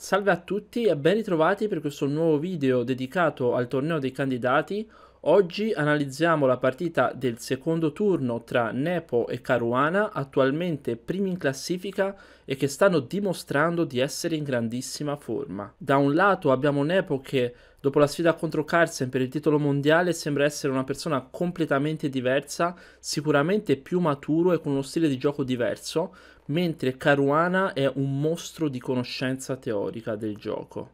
Salve a tutti e ben ritrovati per questo nuovo video dedicato al torneo dei candidati Oggi analizziamo la partita del secondo turno tra Nepo e Caruana, attualmente primi in classifica e che stanno dimostrando di essere in grandissima forma. Da un lato abbiamo Nepo che dopo la sfida contro Carlsen per il titolo mondiale sembra essere una persona completamente diversa, sicuramente più maturo e con uno stile di gioco diverso, mentre Caruana è un mostro di conoscenza teorica del gioco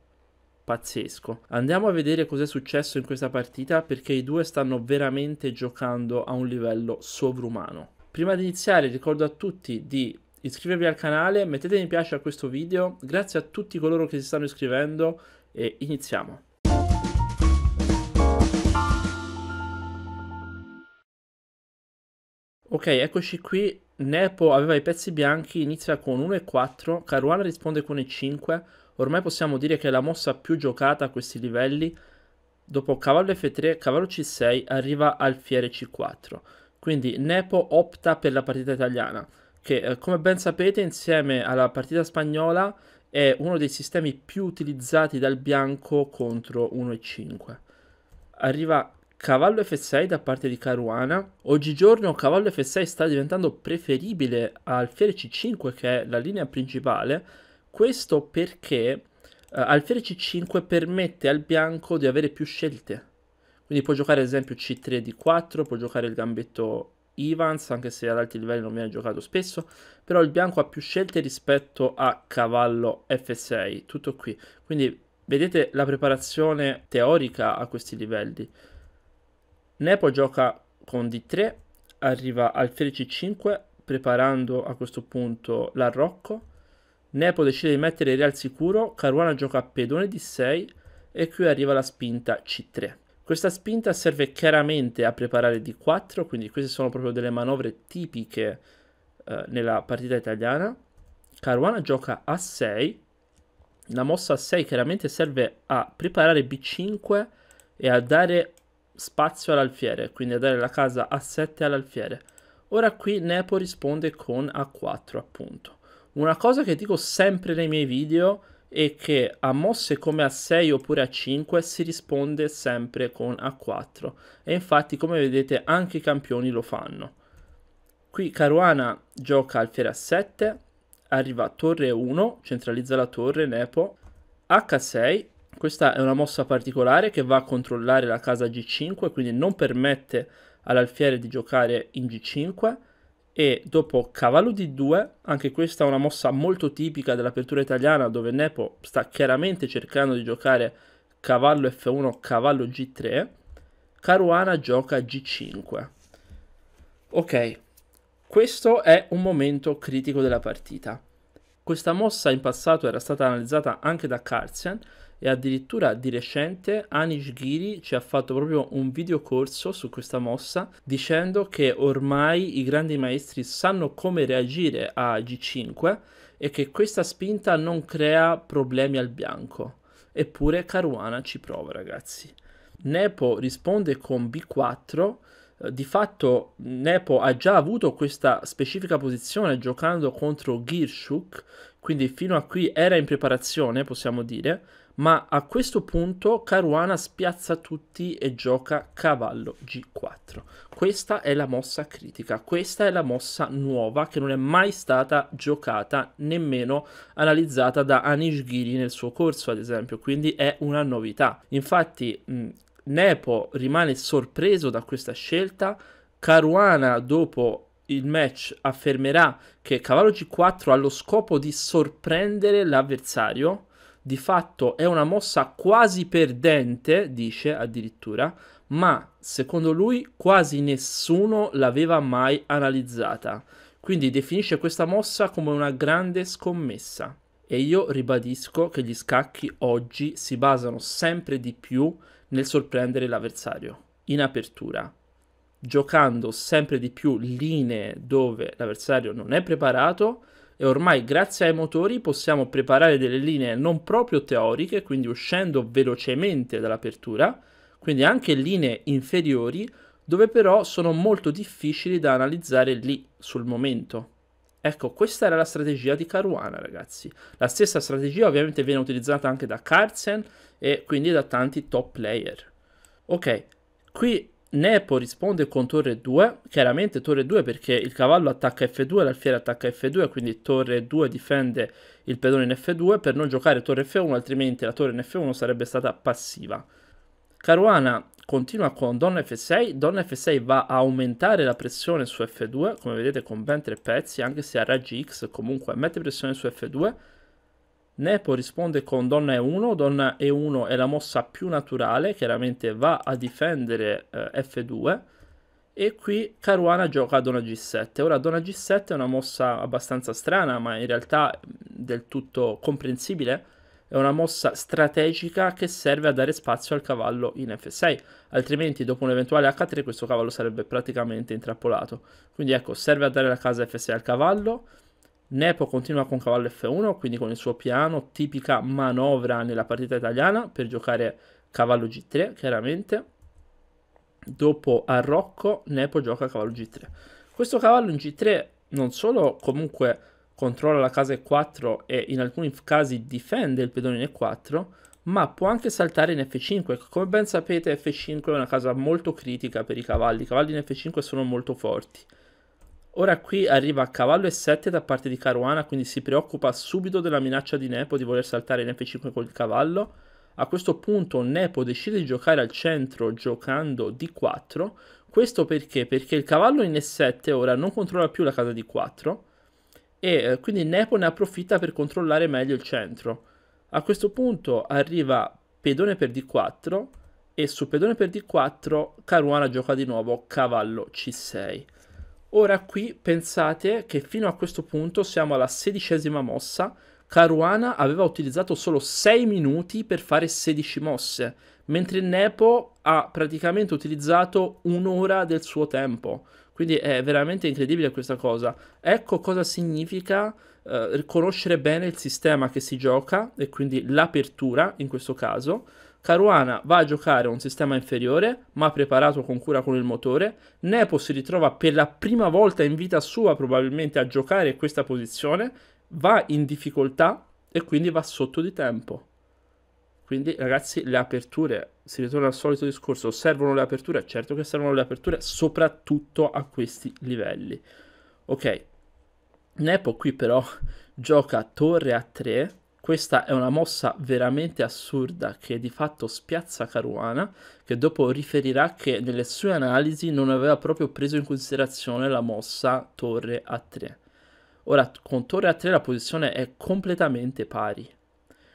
pazzesco. Andiamo a vedere cos'è successo in questa partita perché i due stanno veramente giocando a un livello sovrumano. Prima di iniziare ricordo a tutti di iscrivervi al canale, mettete mi piace a questo video, grazie a tutti coloro che si stanno iscrivendo e iniziamo. Ok, eccoci qui, Nepo aveva i pezzi bianchi, inizia con 1 e 4, Caruana risponde con e 5, ormai possiamo dire che la mossa più giocata a questi livelli. Dopo cavallo f3, cavallo c6, arriva alfiere c4. Quindi Nepo opta per la partita italiana, che eh, come ben sapete insieme alla partita spagnola è uno dei sistemi più utilizzati dal bianco contro 1 e 5. Arriva cavallo f6 da parte di Caruana. Oggigiorno cavallo f6 sta diventando preferibile al fiere c5 che è la linea principale, questo perché uh, eh, alfiere c5 permette al bianco di avere più scelte. Quindi può giocare ad esempio c3 d4, può giocare il gambetto Ivans, anche se ad alti livelli non viene giocato spesso, però il bianco ha più scelte rispetto a cavallo f6, tutto qui. Quindi vedete la preparazione teorica a questi livelli. Nepo gioca con d3, arriva al alfiere c5 preparando a questo punto l'arrocco, Nepo decide di mettere il re al sicuro, Caruana gioca a pedone di 6 e qui arriva la spinta C3. Questa spinta serve chiaramente a preparare D4, quindi queste sono proprio delle manovre tipiche eh, nella partita italiana. Caruana gioca a 6, la mossa a 6 chiaramente serve a preparare B5 e a dare spazio all'alfiere, quindi a dare la casa A7 all'alfiere. Ora qui Nepo risponde con A4 appunto. Una cosa che dico sempre nei miei video è che a mosse come a 6 oppure a 5 si risponde sempre con a 4 e infatti come vedete anche i campioni lo fanno. Qui Caruana gioca alfiere a 7, arriva a torre 1, centralizza la torre, Nepo, H6, questa è una mossa particolare che va a controllare la casa G5, quindi non permette all'alfiere di giocare in G5, e dopo cavallo d 2, anche questa è una mossa molto tipica dell'apertura italiana dove Nepo sta chiaramente cercando di giocare cavallo F1, cavallo G3, Caruana gioca G5. Ok, questo è un momento critico della partita. Questa mossa in passato era stata analizzata anche da Carlsen e addirittura di recente Anish Giri ci ha fatto proprio un video corso su questa mossa dicendo che ormai i grandi maestri sanno come reagire a G5 e che questa spinta non crea problemi al bianco. Eppure Caruana ci prova ragazzi. Nepo risponde con B4 di fatto Nepo ha già avuto questa specifica posizione giocando contro Girshuk, quindi fino a qui era in preparazione, possiamo dire, ma a questo punto Caruana spiazza tutti e gioca cavallo g4. Questa è la mossa critica, questa è la mossa nuova che non è mai stata giocata nemmeno analizzata da Anish Giri nel suo corso ad esempio, quindi è una novità. Infatti mh, Nepo rimane sorpreso da questa scelta, Caruana dopo il match affermerà che cavallo g4 ha lo scopo di sorprendere l'avversario, di fatto è una mossa quasi perdente, dice addirittura, ma secondo lui quasi nessuno l'aveva mai analizzata. Quindi definisce questa mossa come una grande scommessa. E io ribadisco che gli scacchi oggi si basano sempre di più nel sorprendere l'avversario, in apertura, giocando sempre di più linee dove l'avversario non è preparato e ormai grazie ai motori possiamo preparare delle linee non proprio teoriche, quindi uscendo velocemente dall'apertura, quindi anche linee inferiori dove però sono molto difficili da analizzare lì sul momento. Ecco, questa era la strategia di Caruana, ragazzi. La stessa strategia ovviamente viene utilizzata anche da Carlsen e quindi da tanti top player. Ok, qui Nepo risponde con torre 2, chiaramente torre 2 perché il cavallo attacca F2, l'alfiere attacca F2, quindi torre 2 difende il pedone in F2 per non giocare torre F1, altrimenti la torre in F1 sarebbe stata passiva. Caruana continua con donna F6, donna F6 va a aumentare la pressione su F2, come vedete con ben tre pezzi, anche se a raggi X comunque mette pressione su F2, Nepo risponde con donna E1, donna E1 è la mossa più naturale, chiaramente va a difendere eh, F2 e qui Caruana gioca a donna G7. Ora donna G7 è una mossa abbastanza strana ma in realtà mm, del tutto comprensibile, è una mossa strategica che serve a dare spazio al cavallo in F6, altrimenti dopo un eventuale H3 questo cavallo sarebbe praticamente intrappolato. Quindi ecco, serve a dare la casa F6 al cavallo, Nepo continua con cavallo F1, quindi con il suo piano, tipica manovra nella partita italiana per giocare cavallo G3, chiaramente. Dopo a Rocco, Nepo gioca cavallo G3. Questo cavallo in G3 non solo comunque controlla la casa E4 e in alcuni casi difende il pedone in E4, ma può anche saltare in F5. Come ben sapete F5 è una casa molto critica per i cavalli, i cavalli in F5 sono molto forti. Ora qui arriva a cavallo e7 da parte di Caruana, quindi si preoccupa subito della minaccia di Nepo di voler saltare in f5 col cavallo. A questo punto Nepo decide di giocare al centro giocando d4. Questo perché? Perché il cavallo in e7 ora non controlla più la casa d 4 e eh, quindi Nepo ne approfitta per controllare meglio il centro. A questo punto arriva pedone per d4 e su pedone per d4 Caruana gioca di nuovo cavallo c6. Ora qui pensate che fino a questo punto siamo alla sedicesima mossa. Caruana aveva utilizzato solo 6 minuti per fare 16 mosse, mentre Nepo ha praticamente utilizzato un'ora del suo tempo. Quindi è veramente incredibile questa cosa. Ecco cosa significa eh, conoscere bene il sistema che si gioca e quindi l'apertura in questo caso Caruana va a giocare un sistema inferiore, ma preparato con cura con il motore. Nepo si ritrova per la prima volta in vita sua probabilmente a giocare questa posizione, va in difficoltà e quindi va sotto di tempo. Quindi ragazzi le aperture, si ritorna al solito discorso, servono le aperture? Certo che servono le aperture soprattutto a questi livelli. Ok, Nepo qui però gioca torre a 3 questa è una mossa veramente assurda che di fatto spiazza Caruana, che dopo riferirà che nelle sue analisi non aveva proprio preso in considerazione la mossa torre a 3. Ora, con torre a 3 la posizione è completamente pari.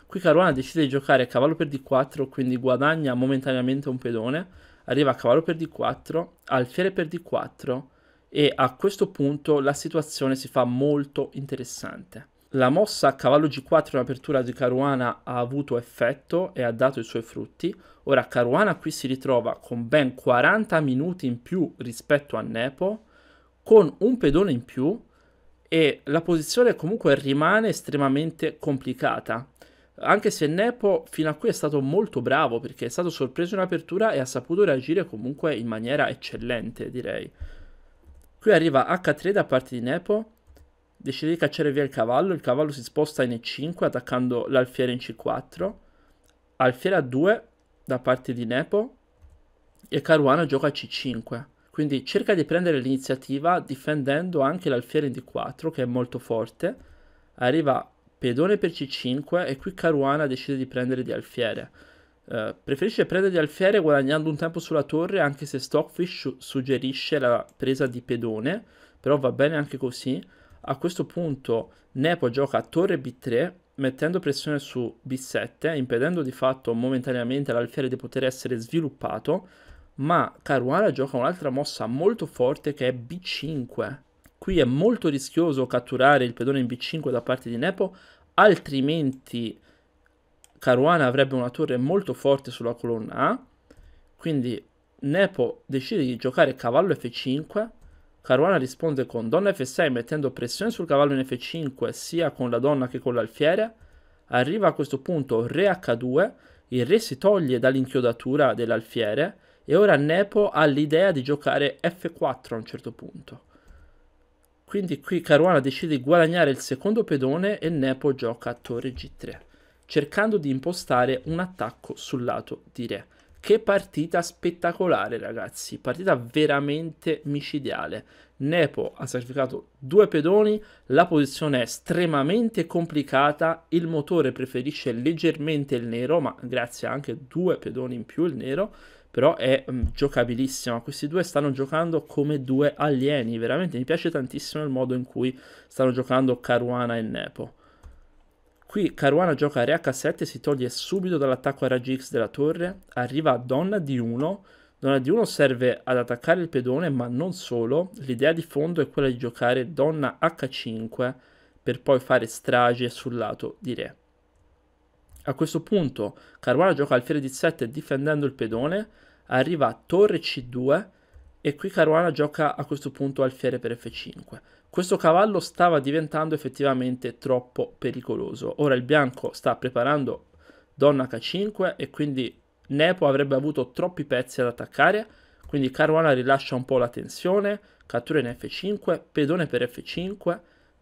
Qui Caruana decide di giocare cavallo per d4, quindi guadagna momentaneamente un pedone, arriva a cavallo per d4, alfiere per d4 e a questo punto la situazione si fa molto interessante la mossa a cavallo G4 in apertura di Caruana ha avuto effetto e ha dato i suoi frutti. Ora Caruana qui si ritrova con ben 40 minuti in più rispetto a Nepo, con un pedone in più e la posizione comunque rimane estremamente complicata. Anche se Nepo fino a qui è stato molto bravo perché è stato sorpreso in apertura e ha saputo reagire comunque in maniera eccellente, direi. Qui arriva H3 da parte di Nepo decide di cacciare via il cavallo, il cavallo si sposta in E5 attaccando l'alfiere in C4, alfiere A2 da parte di Nepo e Caruana gioca a C5. Quindi cerca di prendere l'iniziativa difendendo anche l'alfiere in D4 che è molto forte. Arriva pedone per C5 e qui Caruana decide di prendere di alfiere. Uh, preferisce prendere di alfiere guadagnando un tempo sulla torre anche se Stockfish suggerisce la presa di pedone, però va bene anche così a questo punto Nepo gioca a torre b3 mettendo pressione su b7, impedendo di fatto momentaneamente all'alfiere di poter essere sviluppato, ma Caruana gioca un'altra mossa molto forte che è b5. Qui è molto rischioso catturare il pedone in b5 da parte di Nepo, altrimenti Caruana avrebbe una torre molto forte sulla colonna A, quindi Nepo decide di giocare cavallo f5, Caruana risponde con donna f6 mettendo pressione sul cavallo in f5 sia con la donna che con l'alfiere. Arriva a questo punto re h2, il re si toglie dall'inchiodatura dell'alfiere e ora Nepo ha l'idea di giocare f4 a un certo punto. Quindi qui Caruana decide di guadagnare il secondo pedone e Nepo gioca a torre g3, cercando di impostare un attacco sul lato di re. Che partita spettacolare, ragazzi! Partita veramente micidiale. Nepo ha sacrificato due pedoni, la posizione è estremamente complicata, il motore preferisce leggermente il nero, ma grazie anche a due pedoni in più il nero, però è mh, mm, giocabilissima. Questi due stanno giocando come due alieni, veramente mi piace tantissimo il modo in cui stanno giocando Caruana e Nepo. Qui Caruana gioca re H7 e si toglie subito dall'attacco a raggi X della torre, arriva donna D1, donna D1 serve ad attaccare il pedone ma non solo, l'idea di fondo è quella di giocare donna H5 per poi fare strage sul lato di re. A questo punto Caruana gioca alfiere D7 difendendo il pedone, arriva torre C2 e qui Caruana gioca a questo punto alfiere per F5 questo cavallo stava diventando effettivamente troppo pericoloso. Ora il bianco sta preparando donna h5 e quindi Nepo avrebbe avuto troppi pezzi ad attaccare, quindi Caruana rilascia un po' la tensione, cattura in f5, pedone per f5,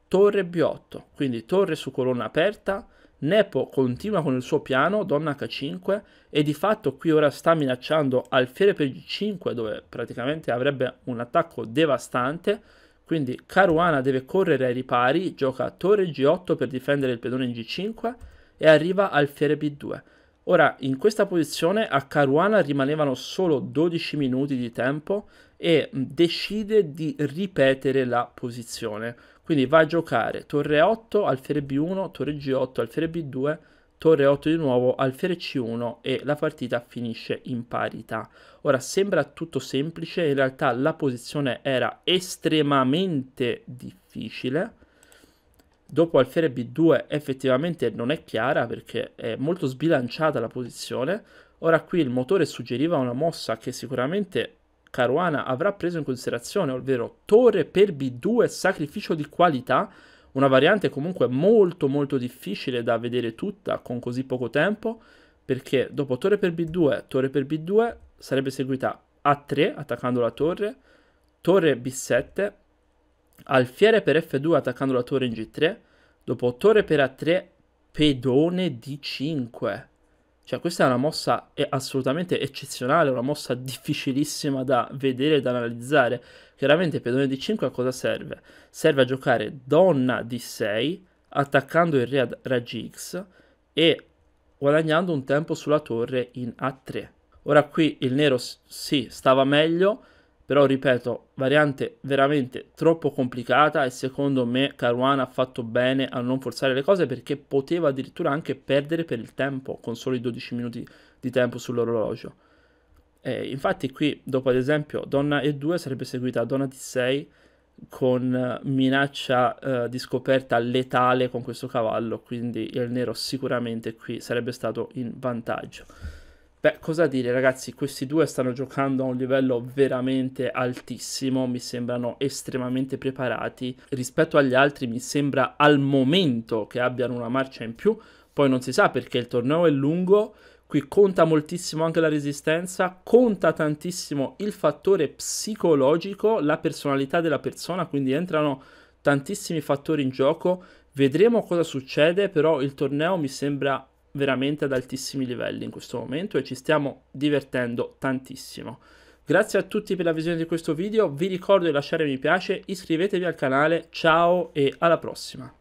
torre b8, quindi torre su colonna aperta, Nepo continua con il suo piano, donna h5, e di fatto qui ora sta minacciando alfiere per g5, dove praticamente avrebbe un attacco devastante, quindi Caruana deve correre ai ripari, gioca torre G8 per difendere il pedone in G5 e arriva al alfiere B2. Ora, in questa posizione a Caruana rimanevano solo 12 minuti di tempo e decide di ripetere la posizione. Quindi va a giocare torre 8, al alfiere B1, torre G8, al alfiere B2 Torre 8 di nuovo, alfiere C1 e la partita finisce in parità. Ora sembra tutto semplice, in realtà la posizione era estremamente difficile. Dopo alfiere B2 effettivamente non è chiara perché è molto sbilanciata la posizione. Ora qui il motore suggeriva una mossa che sicuramente Caruana avrà preso in considerazione, ovvero torre per B2 sacrificio di qualità una variante comunque molto molto difficile da vedere tutta con così poco tempo, perché dopo torre per b2, torre per b2 sarebbe seguita a3 attaccando la torre, torre b7, alfiere per f2 attaccando la torre in g3, dopo torre per a3, pedone d5. Cioè, questa è una mossa assolutamente eccezionale, una mossa difficilissima da vedere e da analizzare. Chiaramente pedone di 5 a cosa serve? Serve a giocare donna di 6 attaccando il re a raggi X e guadagnando un tempo sulla torre in A3. Ora qui il nero sì, stava meglio, però ripeto, variante veramente troppo complicata e secondo me Caruana ha fatto bene a non forzare le cose perché poteva addirittura anche perdere per il tempo con solo i 12 minuti di tempo sull'orologio. E infatti qui, dopo ad esempio, Donna E2 sarebbe seguita Donna D6 con minaccia eh, di scoperta letale con questo cavallo, quindi il nero sicuramente qui sarebbe stato in vantaggio. Beh, cosa dire ragazzi, questi due stanno giocando a un livello veramente altissimo, mi sembrano estremamente preparati. Rispetto agli altri mi sembra al momento che abbiano una marcia in più, poi non si sa perché il torneo è lungo, qui conta moltissimo anche la resistenza, conta tantissimo il fattore psicologico, la personalità della persona, quindi entrano tantissimi fattori in gioco. Vedremo cosa succede, però il torneo mi sembra veramente ad altissimi livelli in questo momento e ci stiamo divertendo tantissimo. Grazie a tutti per la visione di questo video, vi ricordo di lasciare mi piace, iscrivetevi al canale, ciao e alla prossima!